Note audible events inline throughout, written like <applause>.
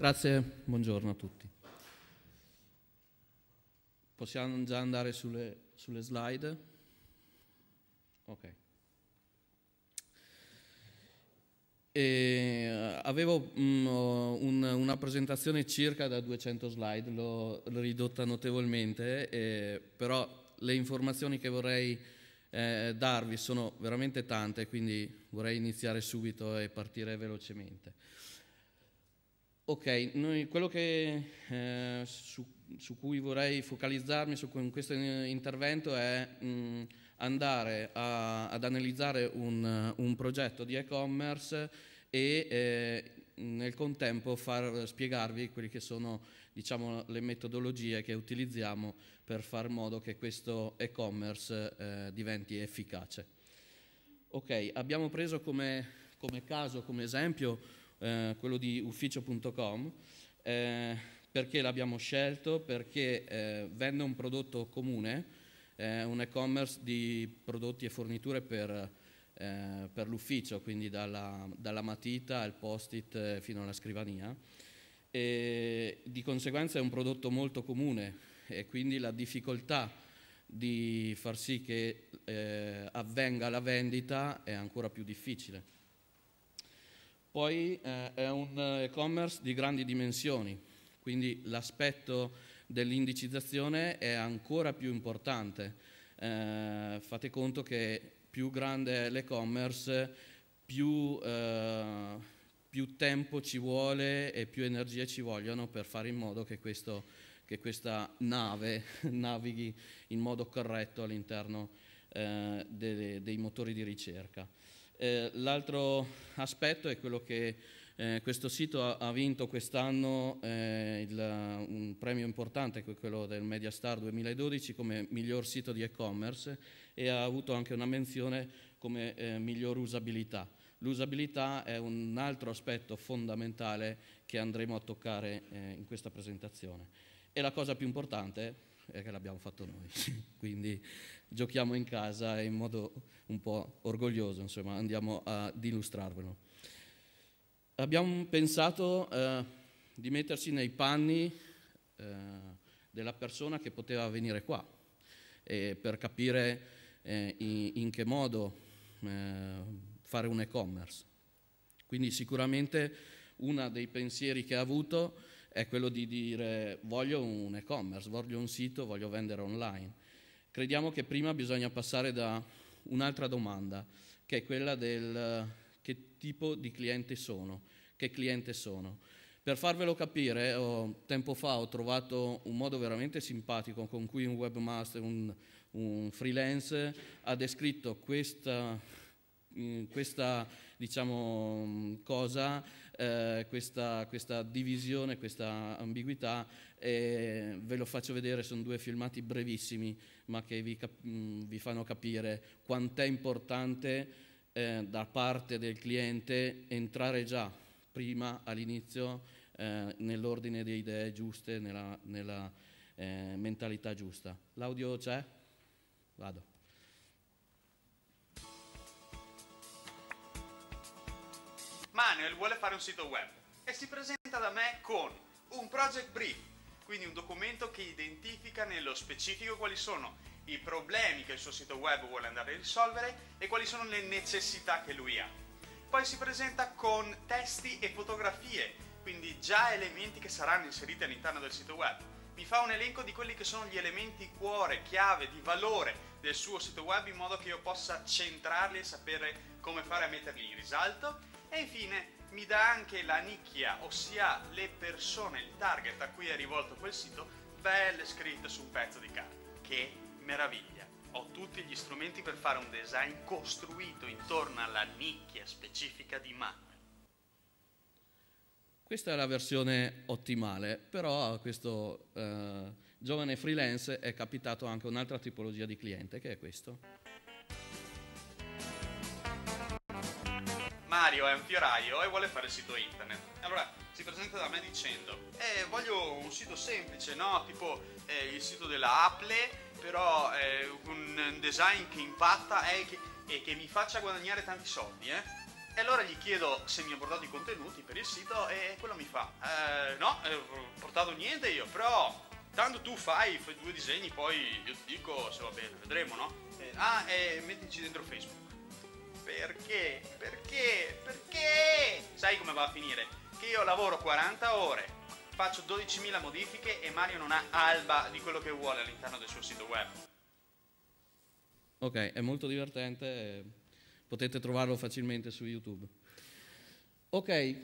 Grazie, buongiorno a tutti. Possiamo già andare sulle, sulle slide? Ok. E avevo mh, mm, un, una presentazione circa da 200 slide, l'ho, ridotta notevolmente, eh, però le informazioni che vorrei eh, darvi sono veramente tante, quindi vorrei iniziare subito e partire velocemente. Ok, noi, quello che, eh, su, su, cui vorrei focalizzarmi su, in questo intervento è mh, mm, andare a, ad analizzare un, un progetto di e-commerce e eh, nel contempo far spiegarvi quelle che sono diciamo, le metodologie che utilizziamo per far modo che questo e-commerce eh, diventi efficace. Ok, abbiamo preso come, come caso, come esempio, eh, quello di ufficio.com, eh, perché l'abbiamo scelto? Perché eh, vende un prodotto comune, eh, un e-commerce di prodotti e forniture per, eh, per l'ufficio, quindi dalla, dalla matita al post-it fino alla scrivania. E di conseguenza è un prodotto molto comune e quindi la difficoltà di far sì che eh, avvenga la vendita è ancora più difficile. Poi eh, è un eh, e-commerce di grandi dimensioni, quindi l'aspetto dell'indicizzazione è ancora più importante. Eh, fate conto che più grande è l'e-commerce, più, eh, più, tempo ci vuole e più energie ci vogliono per fare in modo che, questo, che questa nave <laughs> navighi in modo corretto all'interno eh, dei, dei motori di ricerca. Eh, l'altro aspetto è quello che eh, questo sito ha, ha vinto quest'anno eh, il, un premio importante, quello del Media Star 2012, come miglior sito di e-commerce e ha avuto anche una menzione come eh, miglior usabilità. L'usabilità è un altro aspetto fondamentale che andremo a toccare eh, in questa presentazione. E la cosa più importante è che l'abbiamo fatto noi, <laughs> quindi giochiamo in casa in modo un po' orgoglioso, insomma, andiamo ad illustrarvelo. Abbiamo pensato eh, di metterci nei panni eh, della persona che poteva venire qua eh, per capire eh, in, in, che modo eh, fare un e-commerce. Quindi sicuramente uno dei pensieri che ha avuto è quello di dire voglio un e-commerce, voglio un sito, voglio vendere online crediamo che prima bisogna passare da un'altra domanda, che è quella del che tipo di cliente sono, che cliente sono. Per farvelo capire, oh, tempo fa ho trovato un modo veramente simpatico con cui un webmaster, un, un freelance, ha descritto questa, mm, questa diciamo, cosa eh, questa, questa, divisione, questa ambiguità. E ve lo faccio vedere, sono due filmati brevissimi, ma che vi, cap- mm, vi fanno capire quant'è importante eh, da parte del cliente entrare già prima all'inizio eh, nell'ordine delle idee giuste, nella, nella eh, mentalità giusta. L'audio c'è? Vado. Manuel vuole fare un sito web e si presenta da me con un project brief, quindi un documento che identifica nello specifico quali sono i problemi che il suo sito web vuole andare a risolvere e quali sono le necessità che lui ha. Poi si presenta con testi e fotografie, quindi già elementi che saranno inseriti all'interno del sito web. Mi fa un elenco di quelli che sono gli elementi cuore, chiave, di valore del suo sito web in modo che io possa centrarli e sapere come fare a metterli in risalto e infine mi dà anche la nicchia, ossia le persone, il target a cui è rivolto quel sito, belle scritte su un pezzo di carta. Che meraviglia! Ho tutti gli strumenti per fare un design costruito intorno alla nicchia specifica di Manuel. Questa è la versione ottimale, però a questo eh, giovane freelance è capitato anche un'altra tipologia di cliente, che è questo. Mario è un fioraio e vuole fare il sito internet. Allora si presenta da me dicendo, eh, voglio un sito semplice, no? Tipo eh, il sito della Apple, però eh, un design che impatta e che, e che mi faccia guadagnare tanti soldi, eh? E allora gli chiedo se mi ha portato i contenuti per il sito e quello mi fa, eh, no, eh, ho portato niente io, però tanto tu fai, fai due disegni, poi io ti dico se va bene, vedremo, no? Eh, ah, e eh, mettici dentro Facebook. Perché? Perché? Perché? Sai come va a finire? Che io lavoro 40 ore, faccio 12.000 modifiche e Mario non ha alba di quello che vuole all'interno del suo sito web. Ok, è molto divertente, potete trovarlo facilmente su YouTube. Ok,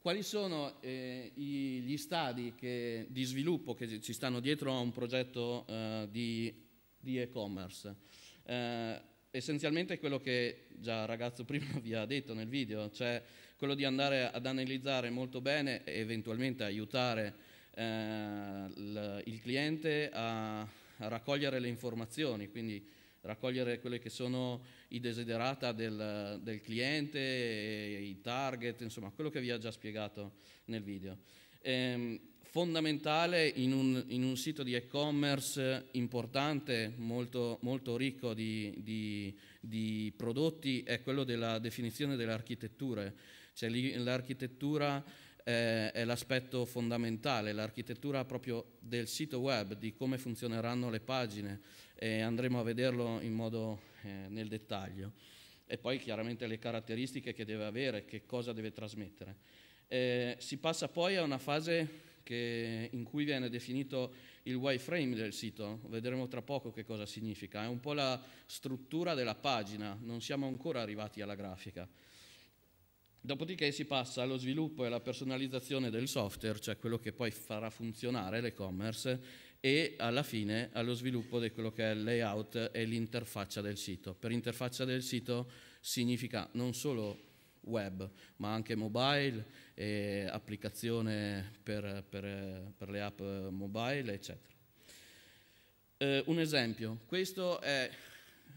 quali sono eh, gli stadi che, di sviluppo che ci stanno dietro a un progetto eh, di, di e-commerce? Eh, essenzialmente è quello che già il ragazzo <laughs> prima vi ha detto nel video, cioè quello di andare ad analizzare molto bene e eventualmente aiutare eh, il cliente a, a, raccogliere le informazioni, quindi raccogliere quelli che sono i desiderata del, del cliente, i target, insomma quello che vi ha già spiegato nel video. Ehm, fondamentale in un, in un sito di e-commerce importante, molto, molto ricco di, di, di, prodotti, è quello della definizione delle architetture. Cioè, l'architettura eh, è l'aspetto fondamentale, l'architettura proprio del sito web, di come funzioneranno le pagine, e andremo a vederlo in modo eh, nel dettaglio. E poi chiaramente le caratteristiche che deve avere, che cosa deve trasmettere. Eh, si passa poi a una fase che, in cui viene definito il wireframe del sito, vedremo tra poco che cosa significa, è un po' la struttura della pagina, non siamo ancora arrivati alla grafica. Dopodiché si passa allo sviluppo e alla personalizzazione del software, cioè quello che poi farà funzionare l'e-commerce, e alla fine allo sviluppo di quello che è il layout e l'interfaccia del sito. Per interfaccia del sito significa non solo web, ma anche mobile e applicazione per, per, per le app mobile, eccetera. Eh, un esempio, questo è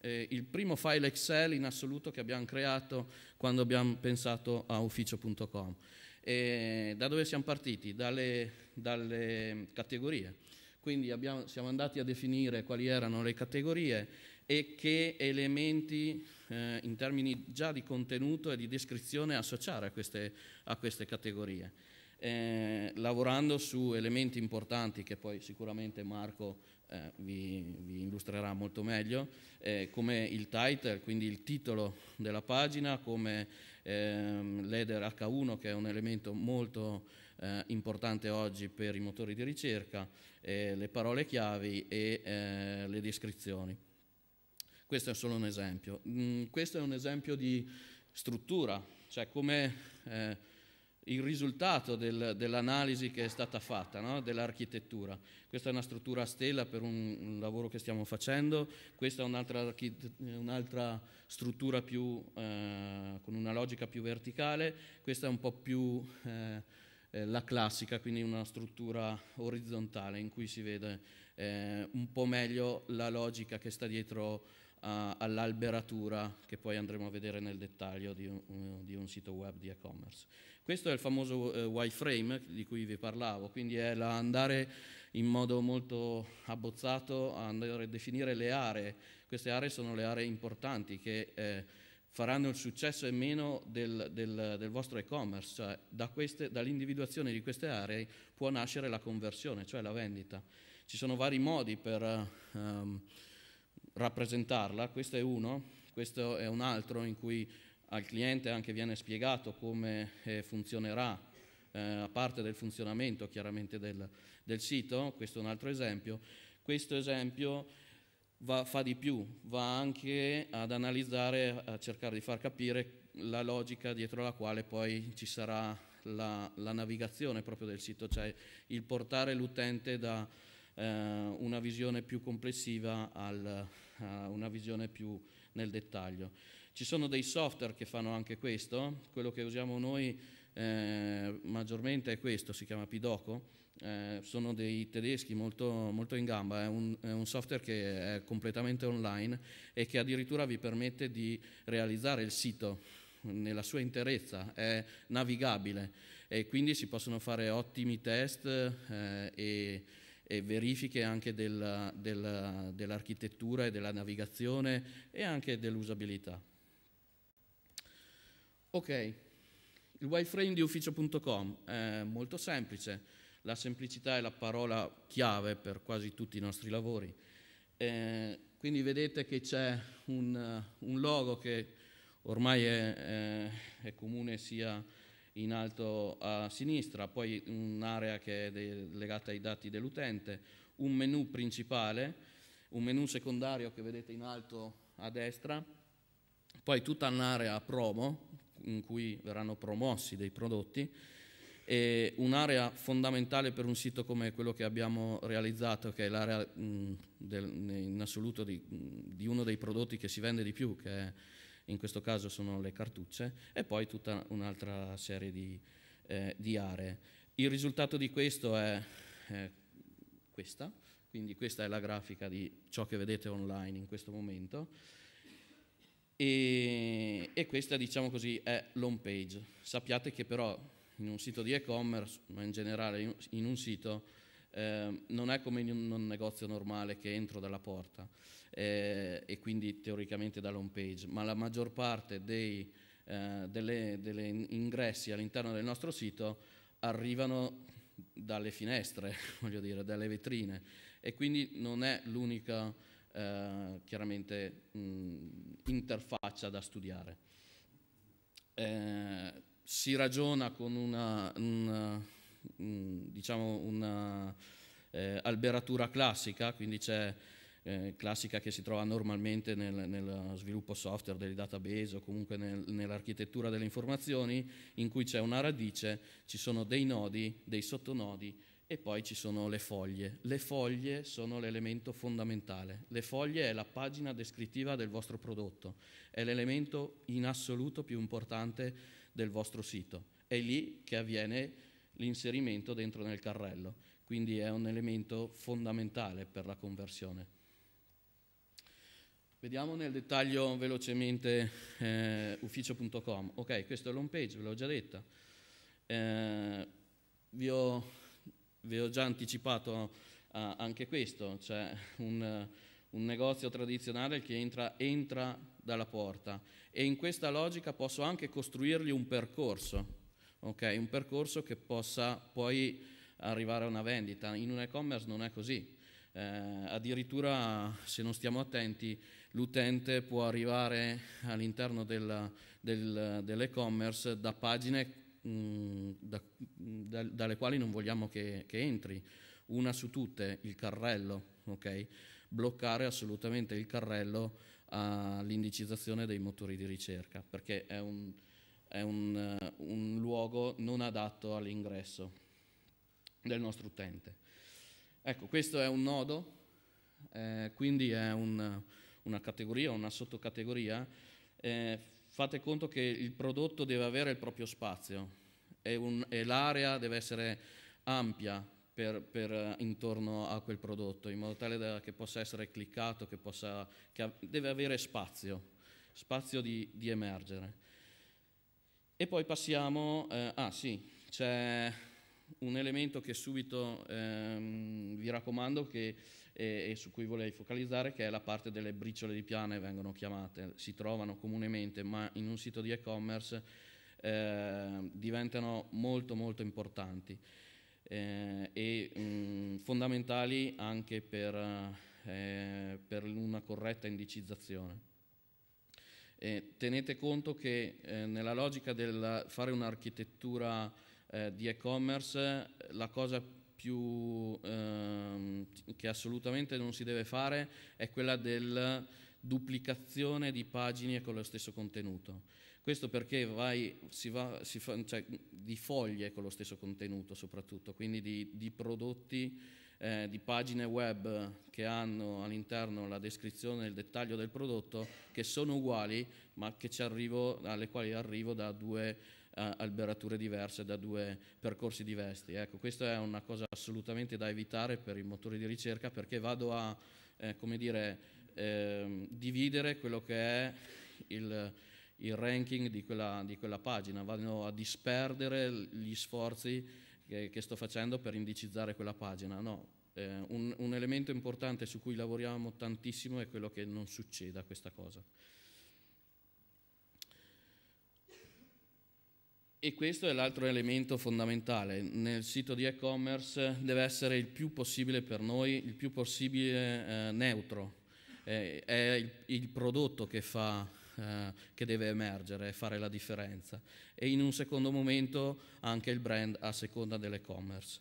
eh, il primo file Excel in assoluto che abbiamo creato quando abbiamo pensato a ufficio.com. E da dove siamo partiti? Dalle, dalle categorie. Quindi abbiamo, siamo andati a definire quali erano le categorie e che elementi eh, in termini già di contenuto e di descrizione associare a queste, a queste categorie, eh, lavorando su elementi importanti che poi sicuramente Marco eh, vi, vi, illustrerà molto meglio, eh, come il title, quindi il titolo della pagina, come ehm, l'header H1 che è un elemento molto eh, importante oggi per i motori di ricerca, eh, le parole chiavi e eh, le descrizioni. Questo è solo un esempio. Mm, questo è un esempio di struttura, cioè come eh, il risultato del, dell'analisi che è stata fatta, no? dell'architettura. Questa è una struttura a stella per un, un lavoro che stiamo facendo, questa è un'altra, un'altra struttura più, eh, con una logica più verticale, questa è un po' più eh, eh la classica, quindi una struttura orizzontale in cui si vede eh, un po' meglio la logica che sta dietro all'alberatura che poi andremo a vedere nel dettaglio di un, di un sito web di e-commerce. Questo è il famoso eh, wireframe di cui vi parlavo, quindi è andare in modo molto abbozzato a andare a definire le aree. Queste aree sono le aree importanti che eh, faranno il successo e meno del, del, del vostro e-commerce, cioè da dall'individuazione di queste aree può nascere la conversione, cioè la vendita. Ci sono vari modi per... Um, rappresentarla, questo è uno, questo è un altro in cui al cliente anche viene spiegato come eh, funzionerà eh, a parte del funzionamento chiaramente del, del, sito, questo è un altro esempio. Questo esempio va, fa di più, va anche ad analizzare, a cercare di far capire la logica dietro la quale poi ci sarà la, la navigazione proprio del sito, cioè il portare l'utente da, eh, una visione più complessiva, al, eh, una visione più nel dettaglio. Ci sono dei software che fanno anche questo, quello che usiamo noi eh, maggiormente è questo, si chiama Pidoco, eh, sono dei tedeschi molto, molto in gamba, è un, è un, software che è completamente online e che addirittura vi permette di realizzare il sito nella sua interezza, è navigabile e quindi si possono fare ottimi test eh, e e verifiche anche della, della, dell'architettura e della navigazione e anche dell'usabilità. Ok, il wireframe di ufficio.com è eh, molto semplice, la semplicità è la parola chiave per quasi tutti i nostri lavori. Eh, quindi vedete che c'è un, un logo che ormai è, è, è comune sia in alto a sinistra, poi un'area che è legata ai dati dell'utente, un menu principale, un menu secondario che vedete in alto a destra, poi tutta un'area promo in cui verranno promossi dei prodotti e un'area fondamentale per un sito come quello che abbiamo realizzato, che è l'area mm, in assoluto di, di uno dei prodotti che si vende di più, che è in questo caso sono le cartucce, e poi tutta un'altra serie di, eh, di, aree. Il risultato di questo è eh, questa, quindi questa è la grafica di ciò che vedete online in questo momento, e, e questa diciamo così è l'home page. Sappiate che però in un sito di e-commerce, ma in generale in un sito, Ehm, non è come in un negozio normale che entro dalla porta eh, e quindi teoricamente dall'home page, ma la maggior parte dei eh, delle, delle ingressi all'interno del nostro sito arrivano dalle finestre, <laughs> voglio dire, dalle vetrine e quindi non è l'unica eh, chiaramente mh, interfaccia da studiare. Eh, si ragiona con una, una diciamo una eh, eh, alberatura classica, quindi c'è eh, classica che si trova normalmente nel, nel, sviluppo software dei database o comunque nel, nell'architettura delle informazioni, in cui c'è una radice, ci sono dei nodi, dei sottonodi e poi ci sono le foglie. Le foglie sono l'elemento fondamentale. Le foglie è la pagina descrittiva del vostro prodotto, è l'elemento in assoluto più importante del vostro sito. È lì che avviene l'inserimento dentro nel carrello, quindi è un elemento fondamentale per la conversione. Vediamo nel dettaglio velocemente eh, ufficio.com. Ok, questa è l'home page, ve l'ho già detta. Eh, vi, ho, vi, ho, già anticipato eh, anche questo, c'è un, un negozio tradizionale che entra, entra dalla porta e in questa logica posso anche costruirgli un percorso ok? un percorso che possa poi arrivare a una vendita. In un e-commerce non è così. Eh, addirittura se non stiamo attenti l'utente può arrivare all'interno del, del, dell'e-commerce da pagine mh, mm, da, da, dalle quali non vogliamo che, che, entri. Una su tutte, il carrello, okay? bloccare assolutamente il carrello all'indicizzazione dei motori di ricerca, perché è un, è un, eh, un luogo non adatto all'ingresso del nostro utente. Ecco, questo è un nodo, eh, quindi è un, una categoria, una sottocategoria. Eh, fate conto che il prodotto deve avere il proprio spazio e, un, e l'area deve essere ampia per, per, eh, intorno a quel prodotto, in modo tale da, che possa essere cliccato, che, possa, che deve avere spazio, spazio di, di emergere. E poi passiamo, eh, ah sì, c'è un elemento che subito ehm, vi raccomando che, e, e, su cui volevo focalizzare, che è la parte delle briciole di piane, vengono chiamate, si trovano comunemente, ma in un sito di e-commerce eh, diventano molto molto importanti eh, e mh, mm, fondamentali anche per, eh, per una corretta indicizzazione. Eh, tenete conto che eh, nella logica del fare un'architettura eh, di e-commerce la cosa più ehm, che assolutamente non si deve fare è quella del duplicazione di pagine con lo stesso contenuto. Questo perché vai, si va, si fa, cioè, di foglie con lo stesso contenuto soprattutto, quindi di, di prodotti eh, di pagine web che hanno all'interno la descrizione e il dettaglio del prodotto che sono uguali ma arrivo, alle quali arrivo da due eh, alberature diverse, da due percorsi diversi. Ecco, questa è una cosa assolutamente da evitare per i motori di ricerca perché vado a eh, come dire, ehm, dividere quello che è il il ranking di quella, di quella, pagina, vanno a disperdere gli sforzi che, sto facendo per indicizzare quella pagina, no. Eh, un, un, elemento importante su cui lavoriamo tantissimo è quello che non succeda questa cosa. E questo è l'altro elemento fondamentale. Nel sito di e-commerce deve essere il più possibile per noi, il più possibile eh, neutro. Eh, è il, il, prodotto che fa eh, che deve emergere e fare la differenza. E in un secondo momento anche il brand a seconda dell'e-commerce.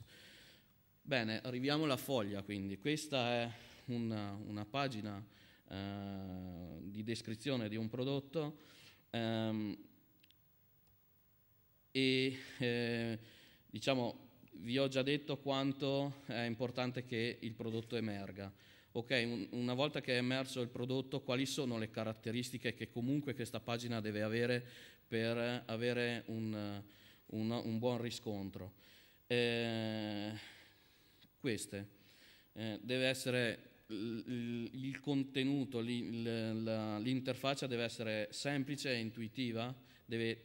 Bene, arriviamo alla foglia quindi. Questa è una, una pagina eh, di descrizione di un prodotto ehm, e eh, diciamo vi ho già detto quanto è importante che il prodotto emerga ok, una volta che è emerso il prodotto, quali sono le caratteristiche che comunque questa pagina deve avere per avere un, un, un buon riscontro. Eh, queste. Eh, deve essere il, il contenuto, l'interfaccia deve essere semplice e intuitiva, deve,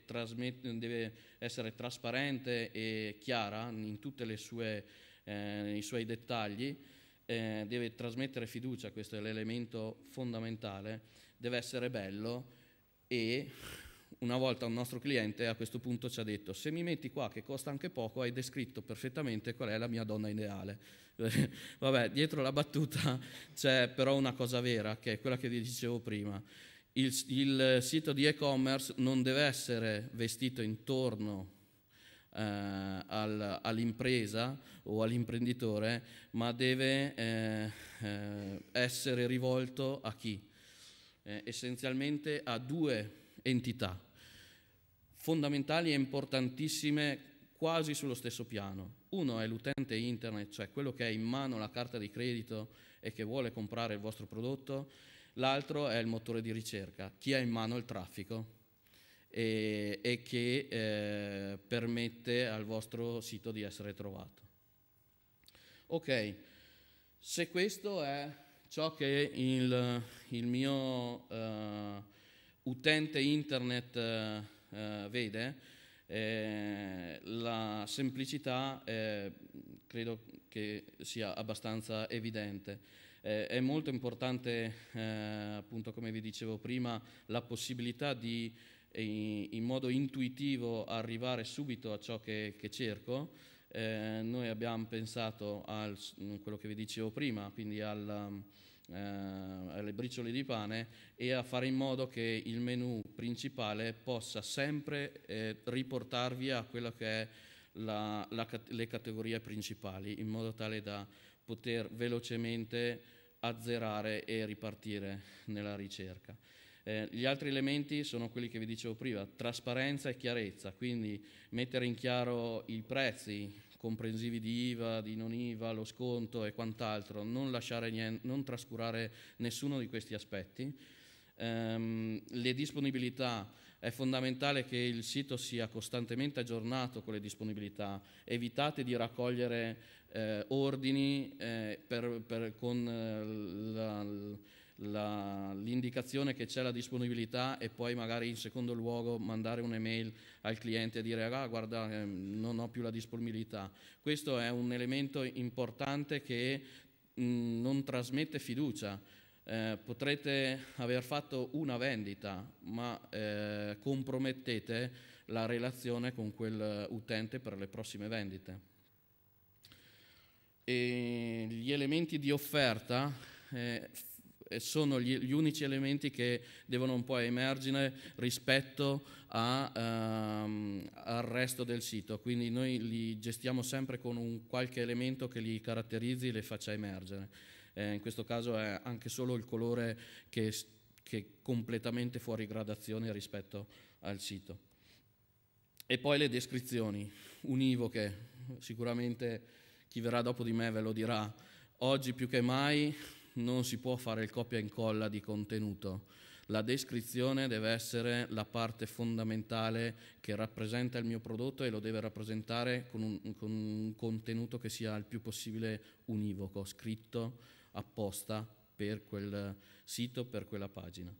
deve essere trasparente e chiara in tutti eh, i suoi dettagli eh, deve trasmettere fiducia, questo è l'elemento fondamentale, deve essere bello e una volta un nostro cliente a questo punto ci ha detto se mi metti qua che costa anche poco hai descritto perfettamente qual è la mia donna ideale. <laughs> Vabbè, dietro la battuta c'è però una cosa vera che è quella che vi dicevo prima. Il, il sito di e-commerce non deve essere vestito intorno eh, al, all'impresa o all'imprenditore, ma deve eh, eh essere rivolto a chi? Eh, essenzialmente a due entità fondamentali e importantissime quasi sullo stesso piano. Uno è l'utente internet, cioè quello che ha in mano la carta di credito e che vuole comprare il vostro prodotto, l'altro è il motore di ricerca, chi ha in mano il traffico, e, e che eh, permette al vostro sito di essere trovato. Ok, se questo è ciò che il, il mio uh, utente internet uh, vede, eh, la semplicità eh, credo che sia abbastanza evidente. Eh, è molto importante, eh, appunto come vi dicevo prima, la possibilità di in modo intuitivo arrivare subito a ciò che, che cerco, eh, noi abbiamo pensato a mm, quello che vi dicevo prima, quindi al, mm, eh, alle briciole di pane e a fare in modo che il menu principale possa sempre eh, riportarvi a quella che è la, la, le categorie principali, in modo tale da poter velocemente azzerare e ripartire nella ricerca. Eh, gli altri elementi sono quelli che vi dicevo prima, trasparenza e chiarezza, quindi mettere in chiaro i prezzi comprensivi di IVA, di non IVA, lo sconto e quant'altro, non, niente, non trascurare nessuno di questi aspetti. Um, le disponibilità, è fondamentale che il sito sia costantemente aggiornato con le disponibilità, evitate di raccogliere eh, ordini eh, per, per, con eh, la, la, l'indicazione che c'è la disponibilità e poi magari in secondo luogo mandare un'email al cliente e dire ah guarda eh, non ho più la disponibilità. Questo è un elemento importante che mh, non trasmette fiducia. Eh, potrete aver fatto una vendita ma eh, compromettete la relazione con quell'utente per le prossime vendite. E gli elementi di offerta eh, sono gli, gli, unici elementi che devono un po' emergere rispetto a, um, al resto del sito, quindi noi li gestiamo sempre con un qualche elemento che li caratterizzi e li faccia emergere. Eh, in questo caso è anche solo il colore che, che è completamente fuori gradazione rispetto al sito. E poi le descrizioni univoche, sicuramente chi verrà dopo di me ve lo dirà. Oggi più che mai non si può fare il copia e incolla di contenuto. La descrizione deve essere la parte fondamentale che rappresenta il mio prodotto e lo deve rappresentare con un, con un contenuto che sia il più possibile univoco, scritto apposta per quel sito, per quella pagina.